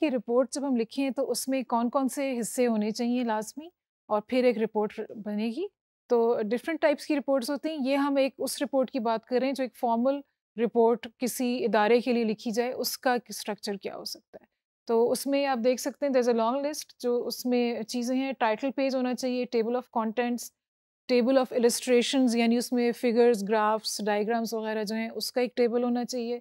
कि रिपोर्ट जब हम लिखें तो उसमें कौन कौन से हिस्से होने चाहिए लाजमी और फिर एक रिपोर्ट बनेगी तो डिफरेंट टाइप्स की रिपोर्ट्स होती हैं ये हम एक उस रिपोर्ट की बात करें जो एक फॉर्मल रिपोर्ट किसी इदारे के लिए लिखी जाए उसका स्ट्रक्चर क्या हो सकता है तो उसमें आप देख सकते हैं दर्ज अ लॉन्ग लिस्ट जो उसमें चीज़ें हैं टाइटल पेज होना चाहिए table of contents table of illustration यानी उसमें फिगर्स ग्राफ्स डाइग्राम्स वगैरह जो हैं उसका एक टेबल होना चाहिए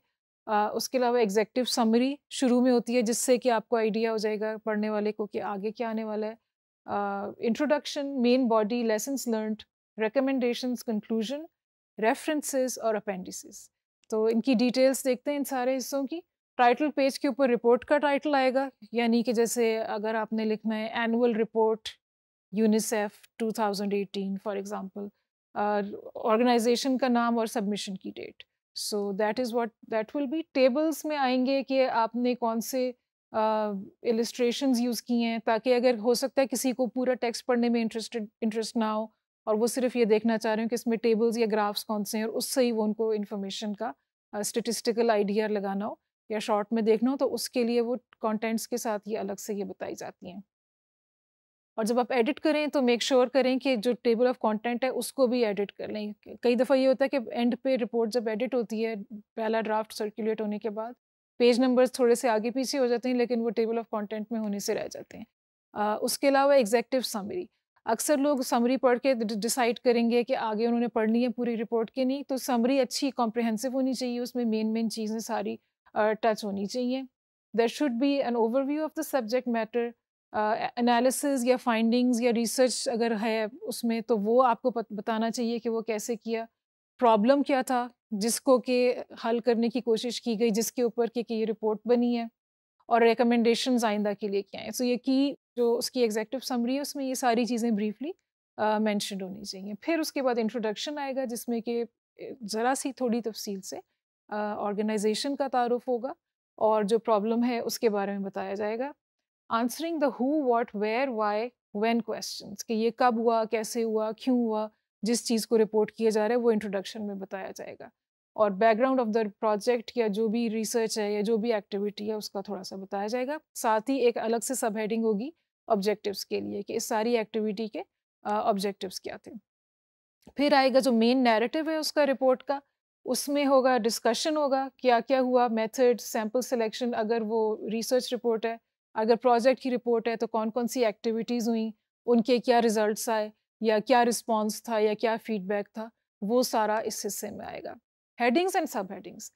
उसके अलावा एग्जैक्टिव समरी शुरू में होती है जिससे कि आपको आइडिया हो जाएगा पढ़ने वाले को कि आगे क्या आने वाला है introduction main body lessons learn recommendation conclusion references और अपेंडिसेस तो इनकी डिटेल्स देखते हैं इन सारे हिस्सों की टाइटल पेज के ऊपर रिपोर्ट का टाइटल आएगा यानी कि जैसे अगर आपने लिखना है annual report UNICEF 2018 for example organisation का नाम और सबमिशन की date so that is what that will be tables में आएंगे कि आपने कौन से इलिस्ट्रेशन uh, यूज़ किए हैं ताकि अगर हो सकता है किसी को पूरा टेक्स्ट पढ़ने में इंटरेस्टेड इंटरेस्ट ना हो और वो सिर्फ ये देखना चाह रहे हो कि इसमें टेबल्स या ग्राफ्स कौन से हैं और उससे ही वो उनको इन्फॉर्मेशन का स्टेटिस्टिकल uh, आइडिया लगाना हो या शॉर्ट में देखना हो तो उसके लिए वो कॉन्टेंट्स के साथ ये अलग से ये बताई जाती हैं और जब आप एडिट करें तो मेक श्योर sure करें कि जो टेबल ऑफ कंटेंट है उसको भी एडिट कर लें कई दफ़ा ये होता है कि एंड पे रिपोर्ट जब एडिट होती है पहला ड्राफ्ट सर्कुलेट होने के बाद पेज नंबर्स थोड़े से आगे पीछे हो जाते हैं लेकिन वो टेबल ऑफ कंटेंट में होने से रह जाते हैं आ, उसके अलावा एग्जैक्टिव समरी अक्सर लोग समरी पढ़ के डिसाइड करेंगे कि आगे उन्होंने पढ़नी है पूरी रिपोर्ट की नहीं तो समरी अच्छी कॉम्प्रिहेंसिव होनी चाहिए उसमें मेन मेन चीज़ें सारी टच होनी चाहिए there should be an overview of the subject matter analysis या फाइंडिंग्स या रिसर्च अगर है उसमें तो वो आपको बताना चाहिए कि वो कैसे किया प्रॉब्लम क्या था जिसको कि हल करने की कोशिश की गई जिसके ऊपर कि ये रिपोर्ट बनी है और रिकमेंडेशन आइंदा के लिए क्या है सो so ये की जो उसकी एग्जैक्टिव समरी है उसमें ये सारी चीज़ें ब्रीफली मैंशन होनी चाहिए फिर उसके बाद इंट्रोडक्शन आएगा जिसमें कि ज़रा सी थोड़ी तफसील से ऑर्गेनाइजेशन का तारफ़ होगा और जो प्रॉब्लम है उसके बारे में बताया जाएगा answering the who what where why when question कि ये कब हुआ कैसे हुआ क्यों हुआ जिस चीज़ को रिपोर्ट किया जा रहा है वो इंट्रोडक्शन में बताया जाएगा और बैकग्राउंड ऑफ द प्रोजेक्ट या जो भी रिसर्च है या जो भी एक्टिविटी है उसका थोड़ा सा बताया जाएगा साथ ही एक अलग से सब हेडिंग होगी ऑब्जेक्टिव्स के लिए कि इस सारी एक्टिविटी के ऑब्जेक्टिव्स क्या थे फिर आएगा जो मेन नैरेटिव है उसका रिपोर्ट का उसमें होगा डिस्कशन होगा क्या क्या हुआ मेथड सैम्पल सिलेक्शन अगर वो रिसर्च रिपोर्ट है अगर प्रोजेक्ट की रिपोर्ट है तो कौन कौन सी एक्टिविटीज़ हुई उनके क्या रिजल्ट्स आए या क्या रिस्पॉन्स था या क्या फीडबैक था वो सारा इस हिस्से में आएगा headings and subheadings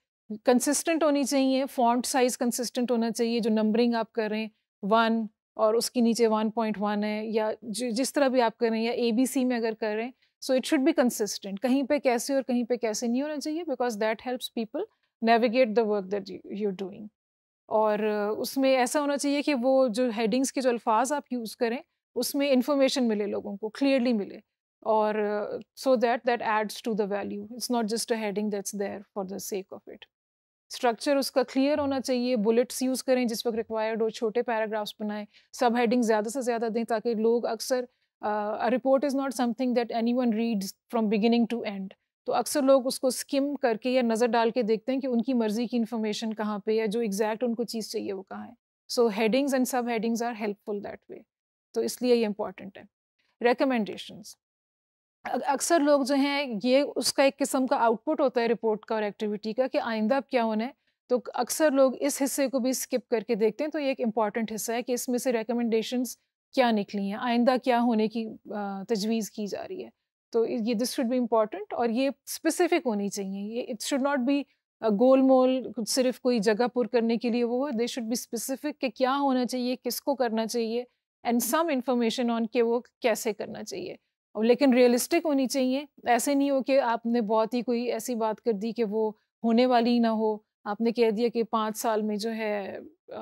consistent होनी चाहिए फॉन्ट साइज कंसिस्टेंट होना चाहिए जो नंबरिंग आप कर रहे हैं वन और उसके नीचे वन पॉइंट वन है या जिस तरह भी आप कर रहे हैं या ए बी सी में अगर कर रहे हैं so it should be consistent कहीं पर कैसे और कहीं पर कैसे नहीं होना चाहिए because that helps people navigate the work that you doing और उसमें ऐसा होना चाहिए कि वो जो हेडिंग्स के जो अल्फाज आप यूज़ करें उसमें इंफॉर्मेशन मिले लोगों को क्लियरली मिले और so that that adds to the value it's not just a heading that's there for the sake of it structure उसका क्लियर होना चाहिए बुलेट्स यूज़ करें जिस वक्त रिक्वायर्ड हो छोटे पैराग्राफ्स बनाएं सब हेडिंग ज़्यादा से ज़्यादा दें ताकि लोग अक्सर report is not something that anyone reads from beginning to end तो अक्सर लोग उसको स्किम करके या नज़र डाल के देखते हैं कि उनकी मर्ज़ी की इन्फॉर्मेशन कहाँ पे या जो एग्जैक्ट उनको चीज़ चाहिए वो कहाँ है so headings and subheadings are helpful that way तो इसलिए ये इम्पॉर्टेंट है रिकमेंडेशंस अक्सर लोग जो हैं ये उसका एक किस्म का आउटपुट होता है रिपोर्ट का और एक्टिविटी का कि आइंदा अब क्या होना है तो अक्सर लोग इस हिस्से को भी स्किप करके देखते हैं तो ये एक इम्पॉर्टेंट हिस्सा है कि इसमें से रिकमेंडेशंस क्या निकली हैं आइंदा क्या होने की तजवीज़ की जा रही है तो ये दिस शुड बी इम्पॉर्टेंट और ये स्पेसिफिक होनी चाहिए ये इट शुड नॉट बी गोल मोल सिर्फ कोई जगह पुर करने के लिए वो दे शुड बी स्पेसिफिक कि क्या होना चाहिए किसको करना चाहिए एंड सम इंफॉर्मेशन ऑन के वो कैसे करना चाहिए और लेकिन रियलिस्टिक होनी चाहिए ऐसे नहीं हो कि आपने बहुत ही कोई ऐसी बात कर दी कि वो होने वाली ना हो आपने कह दिया कि पाँच साल में जो है आ,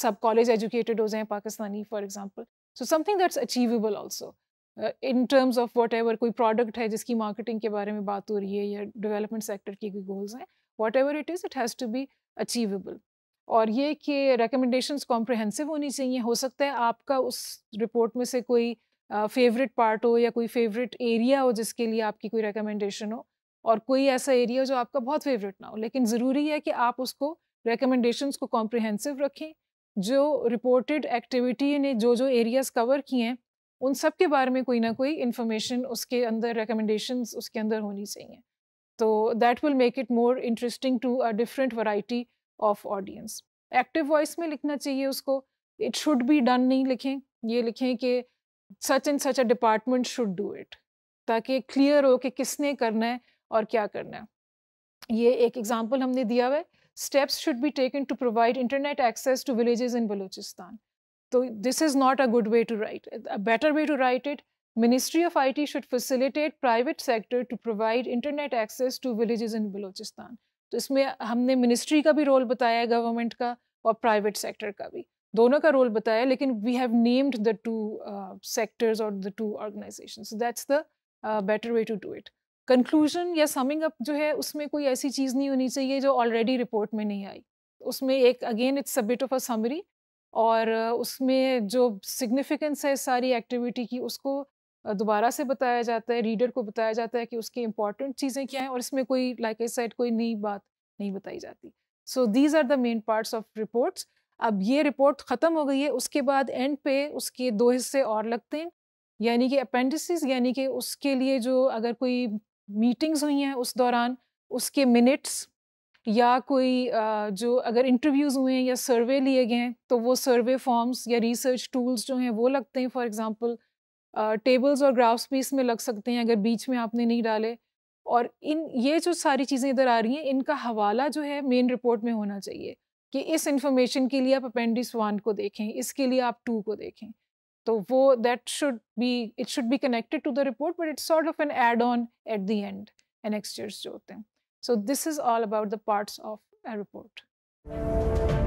सब कॉलेज एजुकेटेड हो जाएं Pakistani for example so something that's achievable also in terms of whatever कोई प्रोडक्ट है जिसकी मार्केटिंग के बारे में बात हो रही है या डेवलपमेंट सेक्टर की कोई गोल्स हैं whatever it is it has to be achievable और ये कि रिकमेंडेशंस कॉम्प्रहेंसिव होनी चाहिए हो सकता है आपका उस रिपोर्ट में से कोई फेवरेट uh, पार्ट हो या कोई फेवरेट एरिया हो जिसके लिए आपकी कोई रिकमेंडेशन हो और कोई ऐसा एरिया हो जो आपका बहुत फेवरेट ना हो लेकिन ज़रूरी है कि आप उसको रिकमेंडेशंस को कॉम्प्रिहेंसिव रखें जो रिपोर्टेड एक्टिविटी ने जो जो एरियाज़ कवर किए हैं उन सब के बारे में कोई ना कोई इन्फॉर्मेशन उसके अंदर रिकमेंडेशन उसके अंदर होनी चाहिए तो that will make it more interesting to a different variety of audience active voice में लिखना चाहिए उसको इट शुड बी डन नहीं लिखें ये लिखें कि such and such a department should do it ताकि क्लियर हो कि किसने करना है और क्या करना है ये एक एग्जाम्पल हमने दिया हुआ है steps should be taken to provide internet access to villages in Balochistan So this is not a good way to write A better way to write it, Ministry of IT should facilitate private sector to provide internet access to villages in Balochistan. So we have ministry ka bhi role bataya hai, government ka private sector ka bhi. Dono ka role bataya we have named the two uh, sectors or the two organizations. So that's the uh, better way to do it. Conclusion Yes, summing up jo hai, usme koi aisi cheez nahi honi chahiye jo already report mein nahi aayi. Usme again, it's a bit of a summary. और उसमें जो significance है सारी activity की उसको दोबारा से बताया जाता है रीडर को बताया जाता है कि उसकी इंपॉर्टेंट चीज़ें क्या हैं और इसमें कोई लाइक आई साइड कोई नई बात नहीं बताई जाती so these are the main parts of reports अब ये रिपोर्ट ख़त्म हो गई है उसके बाद एंड पे उसके दो हिस्से और लगते हैं यानी कि अपेंडिसेस यानी कि उसके लिए जो अगर कोई मीटिंग्स हुई हैं उस दौरान उसके मिनट्स या कोई जो अगर इंटरव्यूज़ हुए हैं या सर्वे लिए गए हैं तो वो सर्वे फॉर्म्स या रिसर्च टूल्स जो हैं वो लगते हैं फॉर एग्ज़ाम्पल टेबल्स और ग्राफ्स भी इसमें लग सकते हैं अगर बीच में आपने नहीं डाले और इन ये जो सारी चीज़ें इधर आ रही हैं इनका हवाला जो है मेन रिपोर्ट में होना चाहिए कि इस इंफॉर्मेशन के लिए आप अपेंडिस वन को देखें इसके लिए आप टू को देखें तो वो that should be it should be connected to the report but it's sort of an add on at the end annexures जो होते हैं So this is all about the parts of a report.